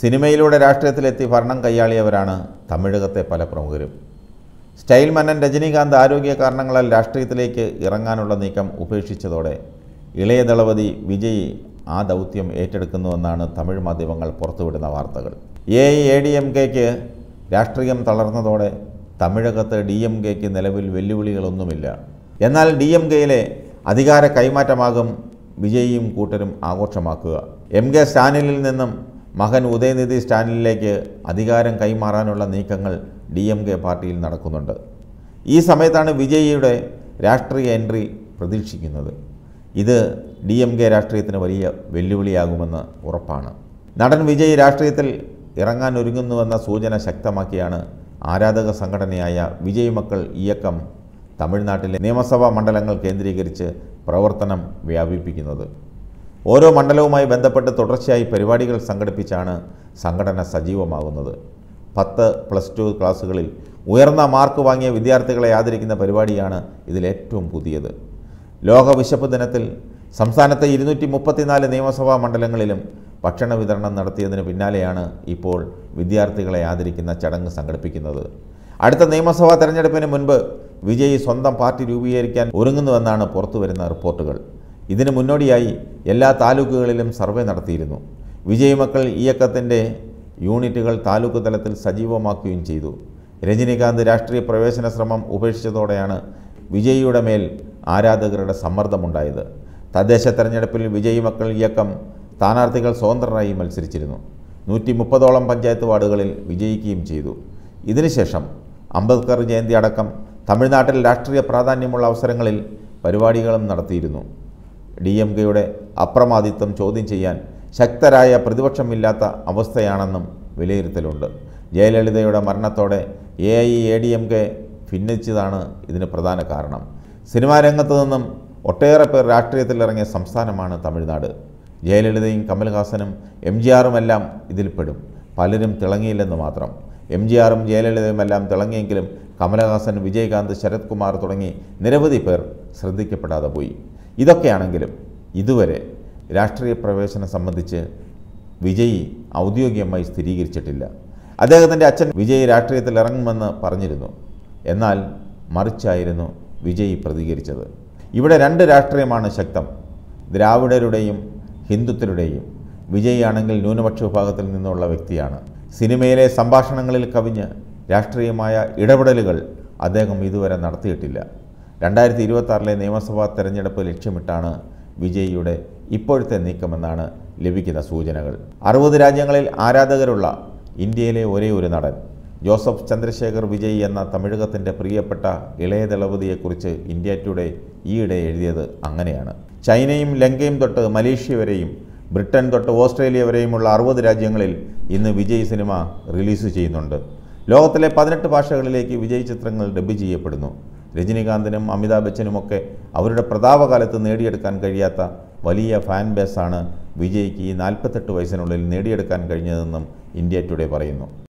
സിനിമയിലൂടെ രാഷ്ട്രീയത്തിലെത്തി ഭരണം കൈയാളിയവരാണ് തമിഴകത്തെ പല പ്രമുഖരും സ്റ്റൈൽ മന്നൻ രജനീകാന്ത് ആരോഗ്യ കാരണങ്ങളാൽ രാഷ്ട്രീയത്തിലേക്ക് ഇറങ്ങാനുള്ള നീക്കം ഉപേക്ഷിച്ചതോടെ ഇളയ ദളപതി വിജയ് ആ ദൗത്യം ഏറ്റെടുക്കുന്നുവെന്നാണ് തമിഴ് മാധ്യമങ്ങൾ പുറത്തുവിടുന്ന വാർത്തകൾ എ എ ഡി എം കെക്ക് രാഷ്ട്രീയം തളർന്നതോടെ തമിഴകത്ത് ഡി എം കെക്ക് നിലവിൽ വെല്ലുവിളികളൊന്നുമില്ല എന്നാൽ ഡി എം കെയിലെ അധികാര കൈമാറ്റമാകും വിജയിയും കൂട്ടരും ആഘോഷമാക്കുക എം കെ സ്റ്റാലിനിൽ നിന്നും മകൻ ഉദയനിധി സ്റ്റാലിനിലേക്ക് അധികാരം കൈമാറാനുള്ള നീക്കങ്ങൾ ഡി എം കെ പാർട്ടിയിൽ നടക്കുന്നുണ്ട് ഈ സമയത്താണ് വിജയിയുടെ രാഷ്ട്രീയ എൻട്രി പ്രതീക്ഷിക്കുന്നത് ഇത് ഡി എം കെ രാഷ്ട്രീയത്തിന് വലിയ വെല്ലുവിളിയാകുമെന്ന് ഉറപ്പാണ് നടൻ വിജയ് രാഷ്ട്രീയത്തിൽ ഇറങ്ങാൻ ഒരുങ്ങുന്നുവെന്ന സൂചന ശക്തമാക്കിയാണ് ആരാധക സംഘടനയായ വിജയ് മക്കൾ ഇയക്കം തമിഴ്നാട്ടിലെ നിയമസഭാ മണ്ഡലങ്ങൾ കേന്ദ്രീകരിച്ച് പ്രവർത്തനം വ്യാപിപ്പിക്കുന്നത് ഓരോ മണ്ഡലവുമായി ബന്ധപ്പെട്ട് തുടർച്ചയായി പരിപാടികൾ സംഘടിപ്പിച്ചാണ് സംഘടന സജീവമാകുന്നത് പത്ത് പ്ലസ് ടു ക്ലാസ്സുകളിൽ ഉയർന്ന മാർക്ക് വാങ്ങിയ വിദ്യാർത്ഥികളെ ആദരിക്കുന്ന പരിപാടിയാണ് ഇതിലേറ്റവും പുതിയത് ലോക വിശപ്പ് ദിനത്തിൽ സംസ്ഥാനത്തെ ഇരുന്നൂറ്റി മുപ്പത്തിനാല് നിയമസഭാ മണ്ഡലങ്ങളിലും ഭക്ഷണ വിതരണം നടത്തിയതിന് പിന്നാലെയാണ് ഇപ്പോൾ വിദ്യാർത്ഥികളെ ആദരിക്കുന്ന ചടങ്ങ് സംഘടിപ്പിക്കുന്നത് അടുത്ത നിയമസഭാ തെരഞ്ഞെടുപ്പിന് മുൻപ് വിജയി സ്വന്തം പാർട്ടി രൂപീകരിക്കാൻ ഒരുങ്ങുന്നുവെന്നാണ് പുറത്തുവരുന്ന റിപ്പോർട്ടുകൾ ഇതിനു മുന്നോടിയായി എല്ലാ താലൂക്കുകളിലും സർവേ നടത്തിയിരുന്നു വിജയമക്കൾ ഇയക്കത്തിൻ്റെ യൂണിറ്റുകൾ താലൂക്ക് തലത്തിൽ സജീവമാക്കുകയും ചെയ്തു രജനീകാന്ത് രാഷ്ട്രീയ പ്രവേശന ശ്രമം ഉപേക്ഷിച്ചതോടെയാണ് വിജയിയുടെ മേൽ ആരാധകരുടെ സമ്മർദ്ദമുണ്ടായത് തദ്ദേശ തെരഞ്ഞെടുപ്പിൽ വിജയി മക്കൾ ഇയക്കം സ്ഥാനാർത്ഥികൾ സ്വതന്ത്രരായി മത്സരിച്ചിരുന്നു നൂറ്റി മുപ്പതോളം പഞ്ചായത്ത് വാർഡുകളിൽ വിജയിക്കുകയും ചെയ്തു ഇതിനുശേഷം അംബേദ്കർ ജയന്തി അടക്കം തമിഴ്നാട്ടിൽ രാഷ്ട്രീയ പ്രാധാന്യമുള്ള അവസരങ്ങളിൽ പരിപാടികളും നടത്തിയിരുന്നു ഡി എം കെയുടെ അപ്രമാദിത്വം ചോദ്യം ചെയ്യാൻ ശക്തരായ പ്രതിപക്ഷമില്ലാത്ത അവസ്ഥയാണെന്നും വിലയിരുത്തലുണ്ട് ജയലളിതയുടെ മരണത്തോടെ A I A D M K ഭിന്നിച്ചതാണ് ഇതിന് പ്രധാന കാരണം സിനിമാ രംഗത്തു നിന്നും ഒട്ടേറെ പേർ രാഷ്ട്രീയത്തിലിറങ്ങിയ സംസ്ഥാനമാണ് തമിഴ്നാട് ജയലളിതയും കമൽഹാസനും എം ജി ആറുമെല്ലാം ഇതിൽപ്പെടും പലരും തിളങ്ങിയില്ലെന്ന് മാത്രം എം ജി ആറും ജയലളിതയുമെല്ലാം തിളങ്ങിയെങ്കിലും കമലഹാസൻ വിജയകാന്ത് ശരത് കുമാർ തുടങ്ങി നിരവധി പേർ ശ്രദ്ധിക്കപ്പെടാതെ പോയി ഇതൊക്കെയാണെങ്കിലും ഇതുവരെ രാഷ്ട്രീയ പ്രവേശനം സംബന്ധിച്ച് വിജയി ഔദ്യോഗികമായി സ്ഥിരീകരിച്ചിട്ടില്ല അദ്ദേഹത്തിൻ്റെ അച്ഛൻ വിജയ് രാഷ്ട്രീയത്തിൽ ഇറങ്ങുമെന്ന് പറഞ്ഞിരുന്നു എന്നാൽ മറിച്ചായിരുന്നു വിജയ് പ്രതികരിച്ചത് ഇവിടെ രണ്ട് രാഷ്ട്രീയമാണ് ശക്തം ദ്രാവിഡരുടെയും ഹിന്ദുത്വരുടെയും വിജയിയാണെങ്കിൽ ന്യൂനപക്ഷ വിഭാഗത്തിൽ നിന്നുള്ള വ്യക്തിയാണ് സിനിമയിലെ സംഭാഷണങ്ങളിൽ കവിഞ്ഞ് രാഷ്ട്രീയമായ ഇടപെടലുകൾ അദ്ദേഹം ഇതുവരെ നടത്തിയിട്ടില്ല രണ്ടായിരത്തി ഇരുപത്തി നിയമസഭാ തെരഞ്ഞെടുപ്പ് ലക്ഷ്യമിട്ടാണ് വിജയിയുടെ ഇപ്പോഴത്തെ നീക്കമെന്നാണ് ലഭിക്കുന്ന സൂചനകൾ അറുപത് രാജ്യങ്ങളിൽ ആരാധകരുള്ള ഇന്ത്യയിലെ ഒരേ ഒരു നടൻ ജോസഫ് ചന്ദ്രശേഖർ വിജയ് എന്ന തമിഴകത്തിൻ്റെ പ്രിയപ്പെട്ട ഇളയ ദളപതിയെക്കുറിച്ച് ഇന്ത്യ ടുഡേ ഈയിടെ എഴുതിയത് അങ്ങനെയാണ് ചൈനയും ലങ്കയും തൊട്ട് മലേഷ്യ വരെയും ബ്രിട്ടൻ തൊട്ട് ഓസ്ട്രേലിയ വരെയുമുള്ള അറുപത് രാജ്യങ്ങളിൽ ഇന്ന് വിജയ് സിനിമ റിലീസ് ചെയ്യുന്നുണ്ട് ലോകത്തിലെ പതിനെട്ട് ഭാഷകളിലേക്ക് വിജയ് ചിത്രങ്ങൾ ഡബ് ചെയ്യപ്പെടുന്നു രജനീകാന്തിനും അമിതാഭ് ബച്ചനുമൊക്കെ അവരുടെ പ്രതാപകാലത്ത് നേടിയെടുക്കാൻ കഴിയാത്ത വലിയ ഫാൻ ബേസാണ് വിജയ്ക്ക് ഈ നാൽപ്പത്തെട്ട് വയസ്സിനുള്ളിൽ നേടിയെടുക്കാൻ കഴിഞ്ഞതെന്നും ഇന്ത്യ ടുഡേ പറയുന്നു